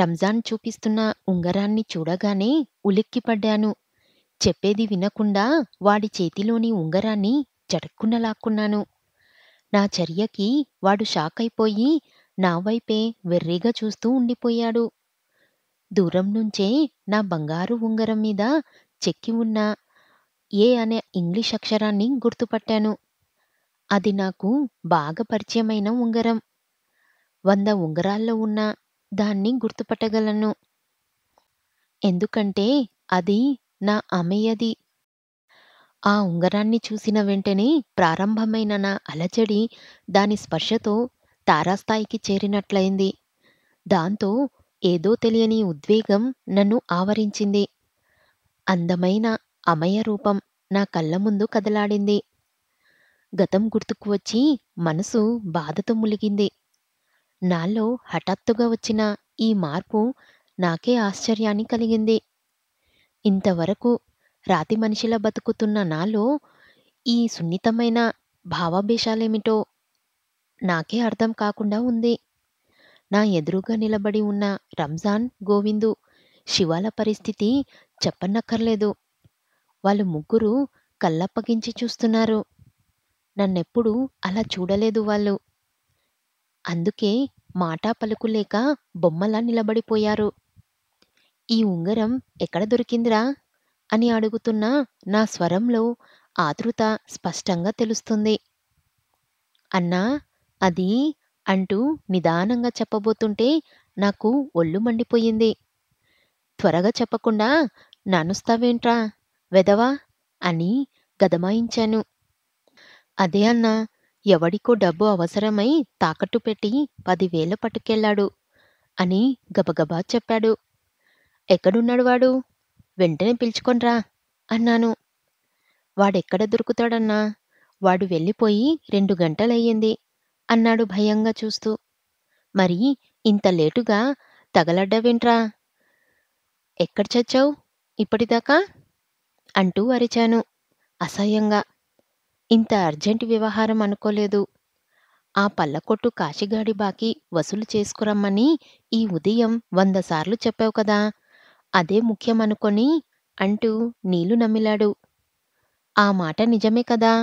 రంజాన్ చూపిస్తున్న ఉంగరాన్ని చూడగానే ఉలిక్కిపడ్డాను చెప్పేది వినకుండా వాడి చేతిలోని ఉంగరాన్ని చటుక్కునలాక్కున్నాను లాక్కున్నాను నా చర్యకి వాడు షాక్ అయిపోయి నా వైపే వెర్రిగా చూస్తూ ఉండిపోయాడు దూరం నుంచే నా బంగారు ఉంగరం మీద చెక్కి ఉన్న ఏ అనే ఇంగ్లీష్ అక్షరాన్ని గుర్తుపట్టాను అది నాకు బాగా పరిచయమైన ఉంగరం వంద ఉంగరాల్లో ఉన్న దాన్ని గుర్తుపట్టగలను ఎందుకంటే అది నా అమ్మయ్యది ఆ ఉంగరాన్ని చూసిన వెంటనే ప్రారంభమైన నా అలచడి దాని స్పర్శతో తారాస్థాయికి చేరినట్లయింది దాంతో ఏదో తెలియని ఉద్వేగం నన్ను ఆవరించింది అందమైన అమయ రూపం నా కళ్ళ ముందు కదలాడింది గతం గుర్తుకు వచ్చి మనసు బాధతో ములిగింది నాలో హఠాత్తుగా వచ్చిన ఈ మార్పు నాకే ఆశ్చర్యాన్ని కలిగింది ఇంతవరకు రాతి మనిషిలా బతుకుతున్న నాలో ఈ సున్నితమైన భావాభేషాలేమిటో నాకే అర్థం కాకుండా ఉంది నా ఎదురుగా నిలబడి ఉన్న రంజాన్ గోవిందు శివాల పరిస్థితి చెప్పనక్కర్లేదు వాళ్ళు ముగ్గురు కళ్ళప్పగించి చూస్తున్నారు నన్నెప్పుడు అలా చూడలేదు వాళ్ళు అందుకే మాటా పలుకులేక బొమ్మలా నిలబడిపోయారు. ఈ ఉంగరం ఎక్కడ దొరికిందిరా? అని అడుగుతున్న నా స్వరంలో ఆతృత స్పష్టంగా తెలుస్తుంది. అన్నా! అది అంటూ నిదానంగా చెప్పబోతుంటే నాకు ఒళ్ళు మండిపోయింది. త్వరగా చెప్పకుండా నానుస్తావేంట్రా వెదవా అని గదమాయించాను. అదే అన్నా! ఎవడికో డబ్బు అవసరమై తాకట్టు పెట్టి పదివేలు పట్టుకెళ్లాడు అని గబగబా చెప్పాడు ఎక్కడున్నాడు వాడు వెంటనే పిలుచుకొనిరా అన్నాను వాడెక్కడ దొరుకుతాడన్నా వాడు వెళ్ళిపోయి రెండు గంటలయ్యింది అన్నాడు భయంగా చూస్తూ మరి ఇంత లేటుగా తగలడ్డవేంట్రా ఎక్కడ చచ్చావు ఇప్పటిదాకా అంటూ అరిచాను అసహ్యంగా ఇంత అర్జెంటు వ్యవహారం అనుకోలేదు. ఆ పళ్ళకొట్టు కాశీగాడి బాకీ వసూలు చేసుకురమ్మని ఈ ఉదయం వందసార్లు చెప్పావు కదా! అదే ముఖ్యమనుకొని అంటూ నీళ్ళు నమ్మిలాడు ఆ మాట నిజమే కదా!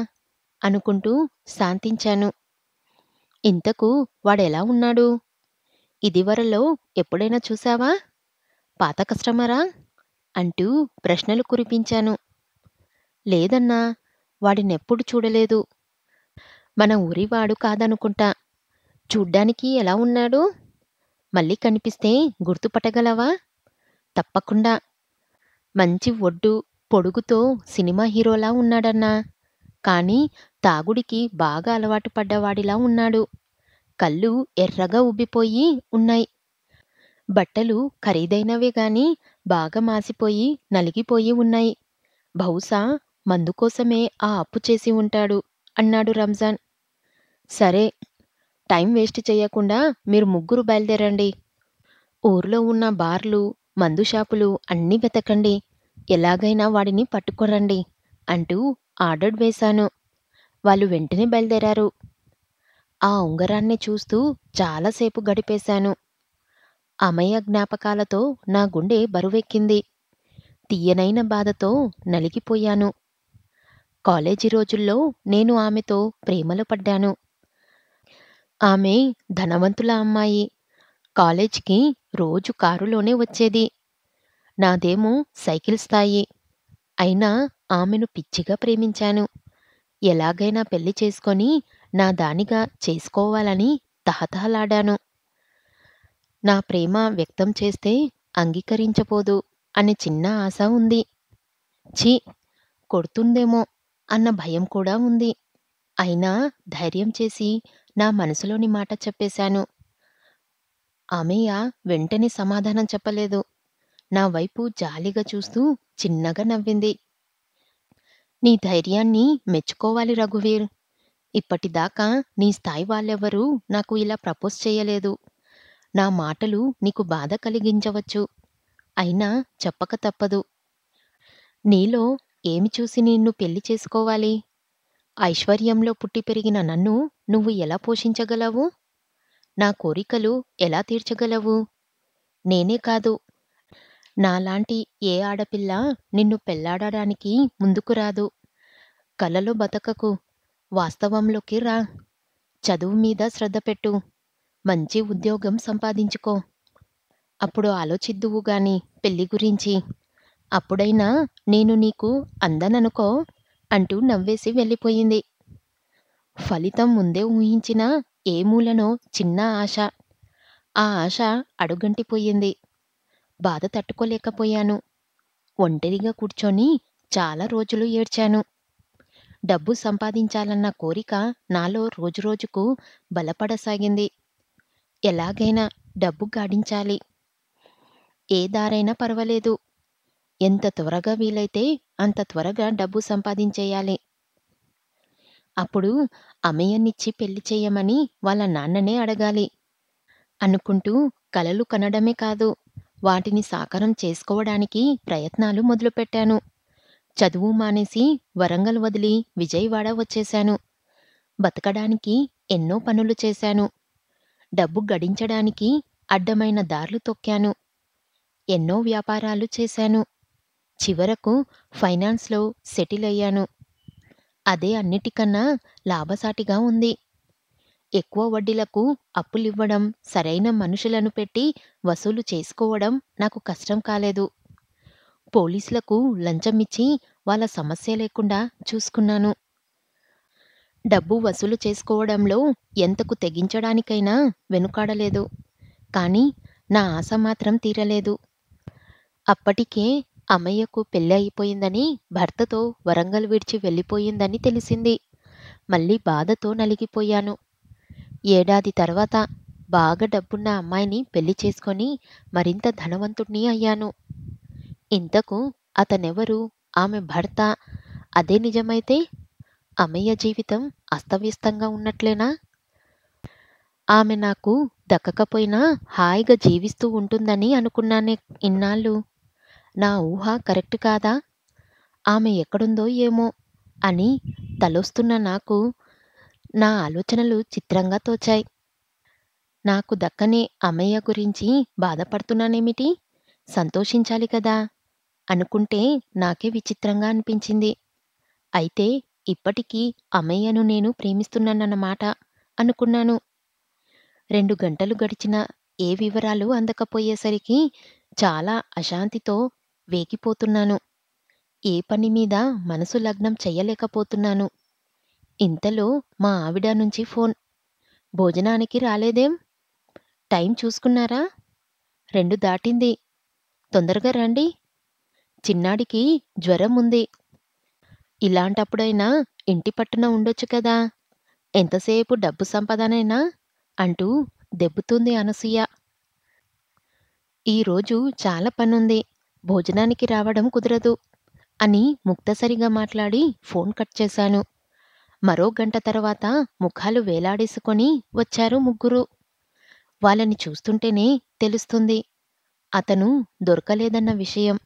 అనుకుంటూ శాంతించాను. ఇంతకు వాడెలా ఉన్నాడు? ఇదివరలో ఎప్పుడైనా చూశావా? పాత కస్టమరా? అంటూ ప్రశ్నలు కురిపించాను. లేదన్నా వాడినెప్పుడు చూడలేదు మన ఊరివాడు కాదనుకుంటా చూడ్డానికి ఎలా ఉన్నాడు మళ్ళీ కనిపిస్తే గుర్తుపట్టగలవా తప్పకుండా మంచి ఒడ్డు పొడుగుతో సినిమా హీరోలా ఉన్నాడన్నా కానీ తాగుడికి బాగా అలవాటు పడ్డవాడిలా ఉన్నాడు కళ్ళు ఎర్రగా ఉబ్బిపోయి ఉన్నాయి బట్టలు ఖరీదైనవే గాని బాగా మాసిపోయి నలిగిపోయి ఉన్నాయి బహుశా మందుకోసమే ఆ అప్పు చేసి ఉంటాడు అన్నాడు రంజాన్ సరే టైం వేస్ట్ చేయకుండా మీరు ముగ్గురు బయలుదేరండి ఊర్లో ఉన్న బార్లు మందు షాపులు అన్నీ వెతకండి ఎలాగైనా వాడిని పట్టుకోరండి అంటూ ఆర్డర్ వేశాను వాళ్ళు వెంటనే బయలుదేరారు ఆ ఉంగరాన్ని చూస్తూ చాలాసేపు గడిపేశాను అమయ జ్ఞాపకాలతో నా గుండె బరువెక్కింది తీయనైన బాధతో నలిగిపోయాను కాలేజీ రోజుల్లో నేను ఆమెతో ప్రేమలో పడ్డాను ఆమె ధనవంతుల అమ్మాయి కాలేజీకి రోజు కారులోనే వచ్చేది నాదేమో సైకిల్ స్థాయి అయినా ఆమెను పిచ్చిగా ప్రేమించాను ఎలాగైనా పెళ్లి చేసుకొని నా దానిగా చేసుకోవాలని తహతహలాడాను నా ప్రేమ వ్యక్తం చేస్తే అంగీకరించబోదు అనే చిన్న ఆశ ఉంది ఛీ కొడుతుందేమో అన్న భయం కూడా ఉంది అయినా ధైర్యం చేసి నా మనసులోని మాట చెప్పేశాను ఆమెయ వెంటనే సమాధానం చెప్పలేదు నా వైపు జాలిగా చూస్తూ చిన్నగా నవ్వింది నీ ధైర్యాన్ని మెచ్చుకోవాలి రఘువీర్ ఇప్పటిదాకా నీ స్థాయి వాళ్ళెవరూ నాకు ఇలా ప్రపోజ్ చేయలేదు నా మాటలు నీకు బాధ కలిగించవచ్చు అయినా చెప్పక తప్పదు నీలో ఏమి చూసి నిన్ను పెళ్లి చేసుకోవాలి ఐశ్వర్యంలో పుట్టి పెరిగిన నన్ను నువ్వు ఎలా పోషించగలవు నా కోరికలు ఎలా తీర్చగలవు నేనే కాదు నాలాంటి ఏ ఆడపిల్ల నిన్ను పెళ్లాడడానికి ముందుకు రాదు కలలో బతకకు వాస్తవంలోకి రా చదువు మీద శ్రద్ధ పెట్టు మంచి ఉద్యోగం సంపాదించుకో అప్పుడు ఆలోచిద్దువు గాని పెళ్లి గురించి అప్పుడైనా నేను నీకు అందననుకో అంటూ నవ్వేసి వెళ్ళిపోయింది ఫలితం ముందే ఊహించిన ఏ మూలనో చిన్న ఆశ ఆ ఆశ అడుగంటిపోయింది బాధ తట్టుకోలేకపోయాను ఒంటరిగా కూర్చొని చాలా రోజులు ఏడ్చాను డబ్బు సంపాదించాలన్న కోరిక నాలో రోజురోజుకు బలపడసాగింది ఎలాగైనా డబ్బు గాడించాలి ఏ దారైనా పర్వాలేదు ఎంత త్వరగా వీలైతే అంత త్వరగా డబ్బు సంపాదించేయాలి అప్పుడు అమ్మయ్యనిచ్చి పెళ్లి చేయమని వాళ్ళ నాన్ననే అడగాలి అనుకుంటూ కలలు కనడమే కాదు వాటిని సాకారం చేసుకోవడానికి ప్రయత్నాలు మొదలుపెట్టాను చదువు మానేసి వరంగల్ వదిలి విజయవాడ వచ్చేశాను బతకడానికి ఎన్నో పనులు చేశాను డబ్బు గడించడానికి అడ్డమైన దారులు తొక్కాను ఎన్నో వ్యాపారాలు చేశాను చివరకు ఫైనాన్స్లో సెటిల్ అయ్యాను అదే అన్నిటికన్నా లాభసాటిగా ఉంది ఎక్కువ వడ్డీలకు అప్పులివ్వడం సరైన మనుషులను పెట్టి వసూలు చేసుకోవడం నాకు కష్టం కాలేదు పోలీసులకు లంచం ఇచ్చి వాళ్ళ సమస్య లేకుండా చూసుకున్నాను డబ్బు వసూలు చేసుకోవడంలో ఎంతకు తెగించడానికైనా వెనుకాడలేదు కానీ నా ఆశ మాత్రం తీరలేదు అప్పటికే అమ్మయ్యకు పెళ్ళి అయిపోయిందని భర్తతో వరంగల్ విడిచి వెళ్ళిపోయిందని తెలిసింది మళ్ళీ బాధతో నలిగిపోయాను ఏడాది తర్వాత బాగా డబ్బున్న అమ్మాయిని పెళ్లి చేసుకొని మరింత ధనవంతుణ్ణి అయ్యాను ఇంతకు అతనెవరు ఆమె భర్త అదే నిజమైతే అమ్మయ్య జీవితం అస్తవ్యస్తంగా ఉన్నట్లేనా ఆమె నాకు దక్కకపోయినా హాయిగా జీవిస్తూ ఉంటుందని అనుకున్నానే ఇన్నాళ్ళు నా ఊహ కరెక్ట్ కాదా ఆమె ఎక్కడుందో ఏమో అని తలొస్తున్న నాకు నా ఆలోచనలు చిత్రంగా తోచాయి నాకు దక్కనే అమ్మయ్య గురించి బాధపడుతున్నానేమిటి సంతోషించాలి కదా అనుకుంటే నాకే విచిత్రంగా అనిపించింది అయితే ఇప్పటికీ అమ్మయ్యను నేను ప్రేమిస్తున్నానన్నమాట అనుకున్నాను రెండు గంటలు గడిచిన ఏ వివరాలు అందకపోయేసరికి చాలా అశాంతితో వేగిపోతున్నాను ఏ పని మీద మనసు లగ్నం చెయ్యలేకపోతున్నాను ఇంతలో మా ఆవిడ నుంచి ఫోన్ భోజనానికి రాలేదేం టైం చూసుకున్నారా రెండు దాటింది తొందరగా రండి చిన్నాడికి జ్వరం ఉంది ఇలాంటప్పుడైనా ఇంటి పట్టున ఉండొచ్చు కదా ఎంతసేపు డబ్బు సంపదనైనా అంటూ దెబ్బుతుంది అనసూయ ఈరోజు చాలా పనుంది భోజనానికి రావడం కుదరదు అని ముక్తసరిగా మాట్లాడి ఫోన్ కట్ చేశాను మరో గంట తర్వాత ముఖాలు వేలాడేసుకొని వచ్చారు ముగ్గురు వాళ్ళని చూస్తుంటేనే తెలుస్తుంది అతను దొరకలేదన్న విషయం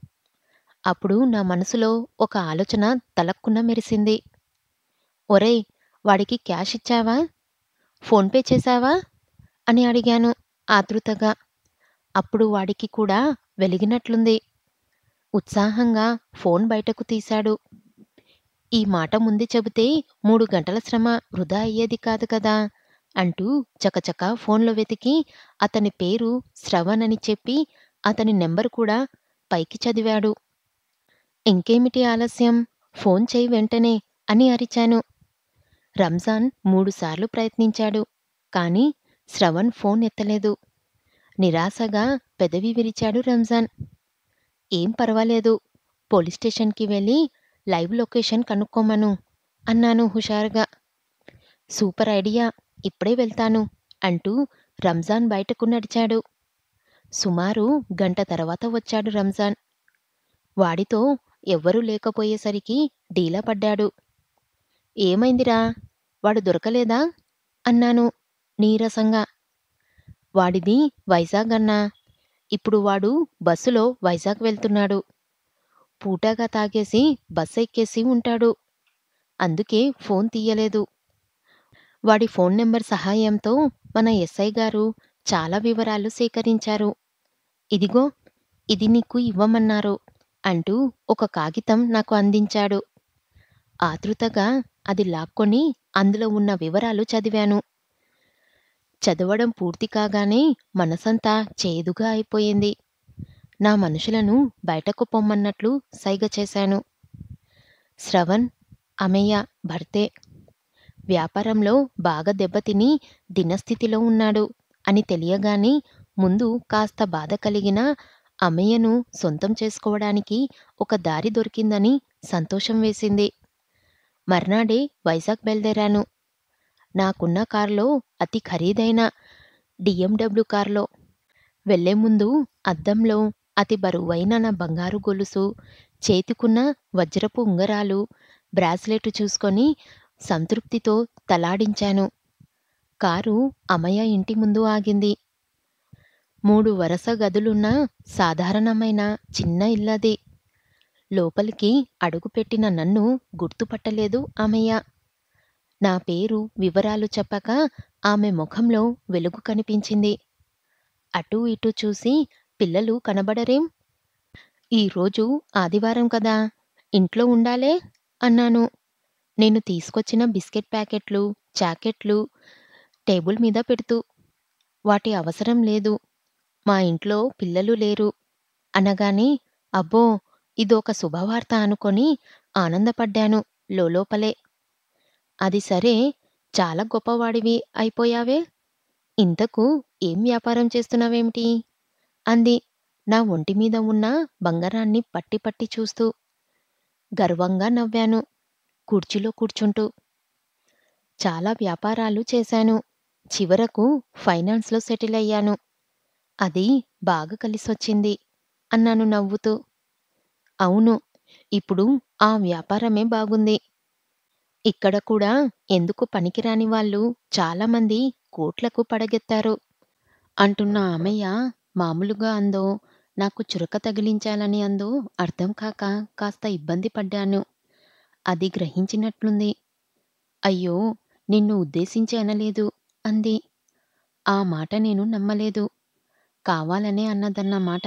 అప్పుడు నా మనసులో ఒక ఆలోచన తలక్కున మెరిసింది ఒరే వాడికి క్యాష్ ఇచ్చావా ఫోన్పే చేశావా అని అడిగాను ఆతృతగా అప్పుడు వాడికి కూడా వెలిగినట్లుంది ఉత్సాహంగా ఫోన్ బయటకు తీశాడు ఈ మాట ముందు చెబితే మూడు గంటల శ్రమ వృధా అయ్యేది కాదు కదా అంటూ చకచకా ఫోన్లో వెతికి అతని పేరు శ్రవణ్ అని చెప్పి అతని నెంబర్ కూడా పైకి చదివాడు ఇంకేమిటి ఆలస్యం ఫోన్ చేయి వెంటనే అని అరిచాను రంజాన్ మూడుసార్లు ప్రయత్నించాడు కానీ శ్రవణ్ ఫోన్ ఎత్తలేదు నిరాశగా పెదవి విరిచాడు రంజాన్ ఏం పర్వాలేదు పోలీస్ స్టేషన్కి వెళ్ళి లైవ్ లొకేషన్ కనుక్కోమను అన్నాను హుషారుగా సూపర్ ఐడియా ఇప్పుడే వెళ్తాను అంటూ రంజాన్ బయటకు నడిచాడు సుమారు గంట తర్వాత వచ్చాడు రంజాన్ వాడితో ఎవ్వరూ లేకపోయేసరికి డీలా పడ్డాడు ఏమైందిరా వాడు దొరకలేదా అన్నాను నీరసంగా వాడిది వైజాగ్ అన్నా ఇప్పుడు వాడు బస్సులో వైజాగ్ వెళ్తున్నాడు పూటాగా తాగేసి బస్సు ఎక్కేసి ఉంటాడు అందుకే ఫోన్ తీయలేదు వాడి ఫోన్ నెంబర్ సహాయంతో మన ఎస్ఐ గారు చాలా వివరాలు సేకరించారు ఇదిగో ఇది నీకు ఇవ్వమన్నారు అంటూ ఒక కాగితం నాకు అందించాడు ఆతృతగా అది లాక్కొని అందులో ఉన్న వివరాలు చదివాను చదవడం పూర్తి కాగానే మనసంతా చేదుగా అయిపోయింది నా మనుషులను బయటకు పొమ్మన్నట్లు సైగ చేశాను శ్రవణ్ అమయ్య భర్తే వ్యాపారంలో బాగా దెబ్బతిని దినస్థితిలో ఉన్నాడు అని తెలియగానే ముందు కాస్త బాధ కలిగిన అమయ్యను సొంతం చేసుకోవడానికి ఒక దారి దొరికిందని సంతోషం వేసింది మర్నాడే వైజాగ్ బయలుదేరాను నాకున్న కారులో అతి ఖరీదైన డిఎండబ్ల్యూ కారులో వెళ్లే ముందు అద్దంలో అతి బరువైన నా బంగారు గొలుసు చేతికున్న వజ్రపు ఉంగరాలు బ్రాస్లెట్ చూసుకొని సంతృప్తితో తలాడించాను కారు అమయ ఇంటి ముందు ఆగింది మూడు వరుస గదులున్న సాధారణమైన చిన్న ఇల్లది లోపలికి అడుగుపెట్టిన నన్ను గుర్తుపట్టలేదు అమయ్య నా పేరు వివరాలు చెప్పక ఆమె ముఖంలో వెలుగు కనిపించింది అటూ ఇటూ చూసి పిల్లలు కనబడరేం ఈరోజు ఆదివారం కదా ఇంట్లో ఉండాలే అన్నాను నేను తీసుకొచ్చిన బిస్కెట్ ప్యాకెట్లు జాకెట్లు టేబుల్ మీద పెడుతూ వాటి అవసరం లేదు మా ఇంట్లో పిల్లలు లేరు అనగానే అబ్బో ఇదొక శుభవార్త అనుకొని ఆనందపడ్డాను లోలోపలే అది సరే చాలా గొప్పవాడివి అయిపోయావే ఇంతకు ఏం వ్యాపారం చేస్తున్నావేమిటి అంది నా ఒంటి మీద ఉన్న బంగారాన్ని పట్టి పట్టి చూస్తూ గర్వంగా నవ్వాను కుర్చీలో కూర్చుంటూ చాలా వ్యాపారాలు చేశాను చివరకు ఫైనాన్స్లో సెటిల్ అయ్యాను అది బాగా కలిసొచ్చింది అన్నాను నవ్వుతూ అవును ఇప్పుడు ఆ వ్యాపారమే బాగుంది ఇక్కడ కూడా ఎందుకు పనికిరాని వాళ్ళు చాలామంది కోట్లకు పడగెత్తారు అంటున్న ఆమయ్య మామూలుగా అందో నాకు చురక తగిలించాలని అందో అర్థం కాక కాస్త ఇబ్బంది పడ్డాను అది గ్రహించినట్లుంది అయ్యో నిన్ను ఉద్దేశించి అనలేదు అంది ఆ మాట నేను నమ్మలేదు కావాలనే అన్నదన్నమాట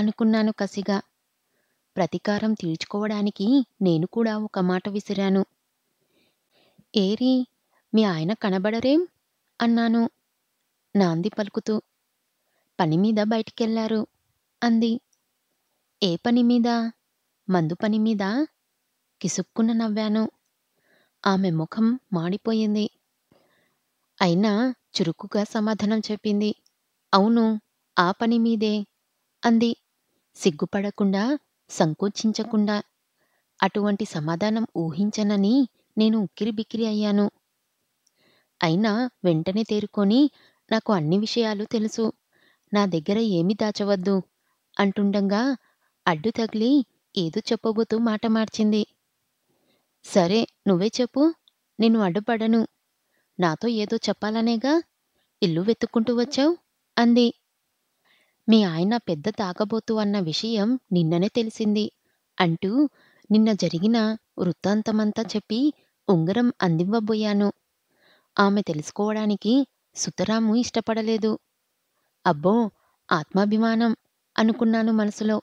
అనుకున్నాను కసిగా ప్రతీకారం తీర్చుకోవడానికి నేను కూడా ఒక మాట విసిరాను ఏరీ మీ ఆయన కనబడరేం అన్నాను నాంది పలుకుతూ పనిమీద బయటికెళ్లారు అంది ఏ పని మీద మందు పని మీద కిసుక్కున నవ్వాను ఆమె ముఖం మాడిపోయింది అయినా చురుకుగా సమాధానం చెప్పింది అవును ఆ పని మీదే అంది సిగ్గుపడకుండా సంకోచించకుండా అటువంటి సమాధానం ఊహించనని నేను ఉక్కిరిబిక్కిరి అయ్యాను అయినా వెంటనే తేరుకొని నాకు అన్ని విషయాలు తెలుసు నా దగ్గర ఏమి దాచవద్దు అంటుండగా అడ్డు తగిలి ఏదో చెప్పబోతూ మాట మార్చింది సరే నువ్వే చెప్పు నేను అడ్డుపడను నాతో ఏదో చెప్పాలనేగా ఇల్లు వెతుక్కుంటూ వచ్చావు అంది మీ ఆయన పెద్ద తాగబోతు అన్న విషయం నిన్ననే తెలిసింది అంటూ నిన్న జరిగిన వృత్తాంతమంతా చెప్పి ఉంగరం అందివ్వబోయాను ఆమె తెలుసుకోవడానికి సుతరాము ఇష్టపడలేదు అబ్బో ఆత్మాభిమానం అనుకున్నాను మనసులో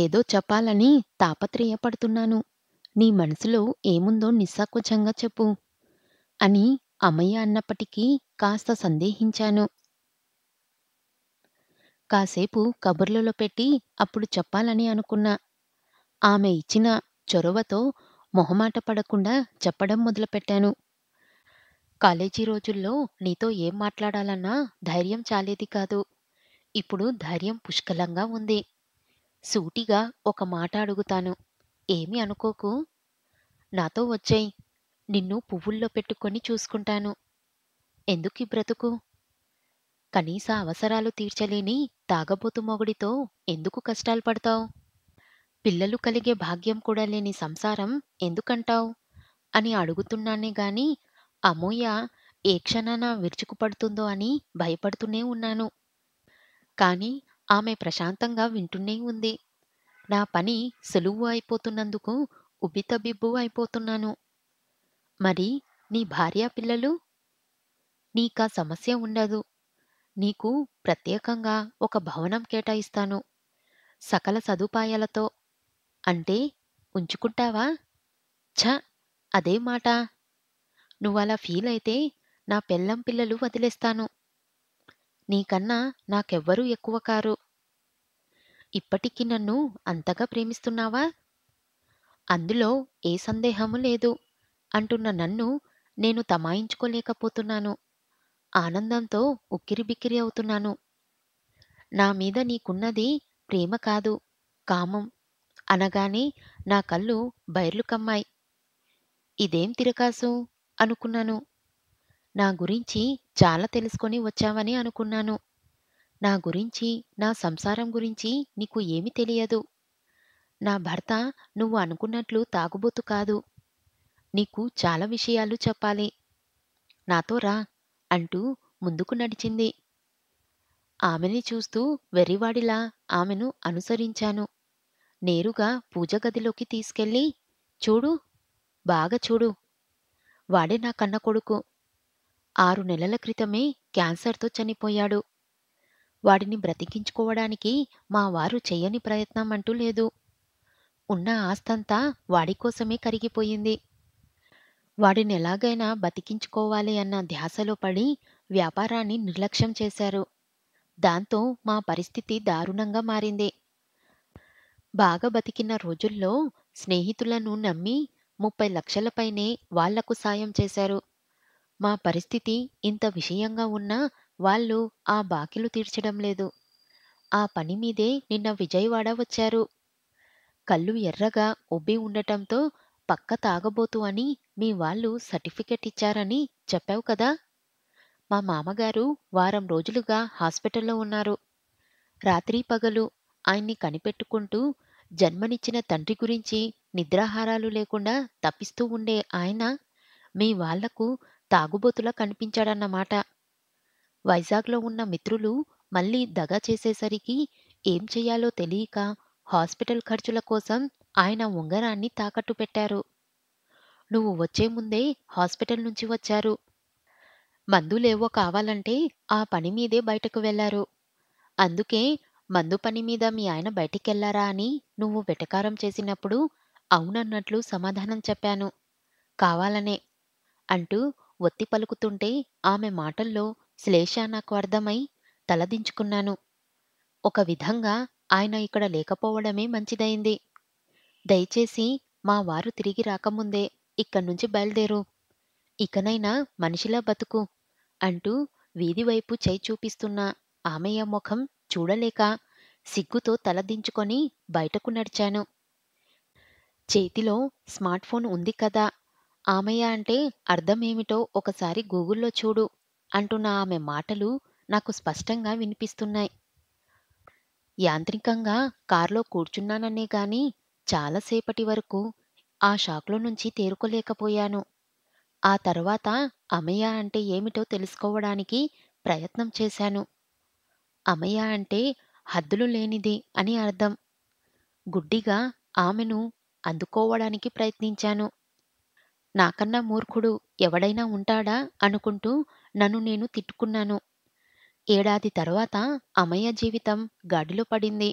ఏదో చెప్పాలని తాపత్రయపడుతున్నాను నీ మనసులో ఏముందో నిస్సాకుచంగా చెప్పు అని అమ్మయ్య అన్నప్పటికీ కాస్త సందేహించాను కాసేపు కబుర్లలో పెట్టి అప్పుడు చెప్పాలని అనుకున్నా ఆమె ఇచ్చిన చొరవతో మొహమాట పడకుండా చెప్పడం మొదలుపెట్టాను కాలేజీ రోజుల్లో నీతో ఏం మాట్లాడాలన్నా ధైర్యం చాలేది కాదు ఇప్పుడు ధైర్యం పుష్కలంగా ఉంది సూటిగా ఒక మాట అడుగుతాను ఏమి అనుకోకు నాతో వచ్చాయి నిన్ను పువ్వుల్లో పెట్టుకొని చూసుకుంటాను ఎందుకు బ్రతుకు కనీస అవసరాలు తీర్చలేని తాగబోతు మొగుడితో ఎందుకు కష్టాలు పడతావు పిల్లలు కలిగే భాగ్యం కూడా లేని సంసారం ఎందుకంటావు అని అడుగుతున్నానే గాని అమూయ ఏ క్షణాన విరుచుకుపడుతుందో అని భయపడుతూనే ఉన్నాను. కాని ఆమె ప్రశాంతంగా వింటూనే ఉంది. నా పని సులువు అయిపోతున్నందుకు ఉబ్బితబ్బిబ్బు అయిపోతున్నాను. మరి నీ భార్యా పిల్లలు? నీకా సమస్య ఉండదు. నీకు ప్రత్యేకంగా ఒక భవనం కేటాయిస్తాను. సకల సదుపాయాలతో అంటే ఉంచుకుంటావా ఛ అదే మాట నువ్వలా ఫీల్ అయితే నా పెళ్ళం పిల్లలు వదిలేస్తాను నీకన్నా నాకెవ్వరూ ఎక్కువ కారు ఇప్పటికి నన్ను అంతగా ప్రేమిస్తున్నావా అందులో ఏ సందేహము లేదు అంటున్న నన్ను నేను తమాయించుకోలేకపోతున్నాను ఆనందంతో ఉక్కిరిబిక్కిరి అవుతున్నాను నా మీద నీకున్నది ప్రేమ కాదు కామం అనగానే నా కళ్ళు బైర్లు కమ్మాయి ఇదేం తిరకాసు అనుకున్నాను నా గురించి చాలా తెలుసుకొని వచ్చావని అనుకున్నాను నా గురించి నా సంసారం గురించి నీకు ఏమి తెలియదు నా భర్త నువ్వు అనుకున్నట్లు తాగుబోతు కాదు నీకు చాలా విషయాలు చెప్పాలి నాతో రా అంటూ ముందుకు నడిచింది ఆమెని చూస్తూ వెర్రివాడిలా ఆమెను అనుసరించాను నేరుగా పూజగదిలోకి తీసుకెళ్ళి చూడు బాగా చూడు వాడే నా కన్న కొడుకు ఆరు నెలల క్రితమే క్యాన్సర్తో చనిపోయాడు వాడిని బ్రతికించుకోవడానికి మా వారు చెయ్యని ప్రయత్నం అంటూ లేదు ఉన్న ఆస్తంతా వాడి కోసమే కరిగిపోయింది వాడిని ఎలాగైనా బతికించుకోవాలి అన్న ధ్యాసలో పడి వ్యాపారాన్ని నిర్లక్ష్యం చేశారు దాంతో మా పరిస్థితి దారుణంగా మారింది బాగా బతికిన రోజుల్లో స్నేహితులను నమ్మి ముప్పై లక్షలపైనే వాళ్లకు సాయం చేశారు. మా పరిస్థితి ఇంత విషయంగా ఉన్నా వాళ్ళు ఆ బాకీలు తీర్చడం లేదు. ఆ పని మీదే నిన్న విజయవాడ వచ్చారు. కళ్ళు ఎర్రగా ఉబ్బి ఉండటంతో పక్క తాగబోతు అని మీ వాళ్ళు సర్టిఫికెట్ ఇచ్చారని చెప్పావు కదా! మా మామగారు వారం రోజులుగా హాస్పిటల్లో ఉన్నారు. రాత్రి పగలు ఆయన్ని కనిపెట్టుకుంటూ జన్మనిచ్చిన తండ్రి గురించి నిద్రాహారాలు లేకుండా తప్పిస్తూ ఉండే ఆయన మీ వాళ్లకు తాగుబోతులా కనిపించాడన్నమాట వైజాగ్లో ఉన్న మిత్రులు మళ్ళీ దగా చేసేసరికి ఏం చెయ్యాలో తెలియక హాస్పిటల్ ఖర్చుల కోసం ఆయన ఉంగరాన్ని తాకట్టు పెట్టారు నువ్వు వచ్చే ముందే హాస్పిటల్ నుంచి వచ్చారు మందులేవో కావాలంటే ఆ పని మీదే బయటకు వెళ్లారు అందుకే మందు పని మీద మీ ఆయన బయటికెళ్లారా అని నువ్వు వెటకారం చేసినప్పుడు అవునన్నట్లు సమాధానం చెప్పాను కావాలనే అంటూ ఒత్తి పలుకుతుంటే ఆమె మాటల్లో శ్లేష నాకు అర్థమై తలదించుకున్నాను ఒక విధంగా ఆయన ఇక్కడ లేకపోవడమే మంచిదైంది దయచేసి మా వారు తిరిగి రాకముందే ఇక్కడ్నుంచి బయలుదేరు ఇకనైనా మనిషిలా బతుకు అంటూ వీధివైపు చేయి చూపిస్తున్న ఆమెయ ముఖం చూడలేక సిగ్గుతో తలదించుకొని బయటకు నడిచాను చేతిలో స్మార్ట్ ఫోన్ ఉంది కదా ఆమెయ అంటే అర్థమేమిటో ఒకసారి గూగుల్లో చూడు అంటున్న ఆమె మాటలు నాకు స్పష్టంగా వినిపిస్తున్నాయి యాంత్రికంగా కారులో కూర్చున్నాననే గాని చాలాసేపటి వరకు ఆ షాక్లో నుంచి తేరుకోలేకపోయాను ఆ తర్వాత అమయ్య అంటే ఏమిటో తెలుసుకోవడానికి ప్రయత్నం చేశాను అమయ అంటే హద్దులు లేనిది అని అర్థం గుడ్డిగా ఆమెను అందుకోవడానికి ప్రయత్నించాను నాకన్నా మూర్ఖుడు ఎవడైనా ఉంటాడా అనుకుంటూ నన్ను నేను తిట్టుకున్నాను ఏడాది తర్వాత అమయ్య జీవితం గాడిలో పడింది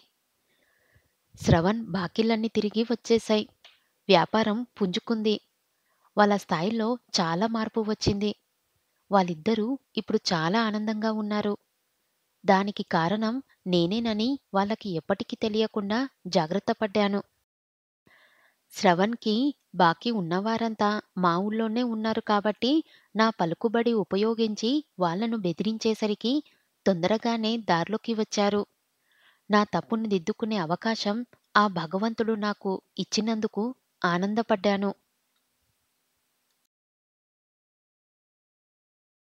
శ్రవణ్ బాకీలన్నీ తిరిగి వచ్చేశాయి వ్యాపారం పుంజుకుంది వాళ్ళ స్థాయిలో చాలా మార్పు వచ్చింది వాళ్ళిద్దరూ ఇప్పుడు చాలా ఆనందంగా ఉన్నారు దానికి కారణం నేనేనని వాళ్ళకి ఎప్పటికీ తెలియకుండా జాగ్రత్త పడ్డాను శ్రవణ్కి బాకీ ఉన్నవారంతా మా ఊళ్ళోనే ఉన్నారు కాబట్టి నా పలుకుబడి ఉపయోగించి వాళ్లను బెదిరించేసరికి తొందరగానే దారిలోకి వచ్చారు నా తప్పును దిద్దుకునే అవకాశం ఆ భగవంతుడు నాకు ఇచ్చినందుకు ఆనందపడ్డాను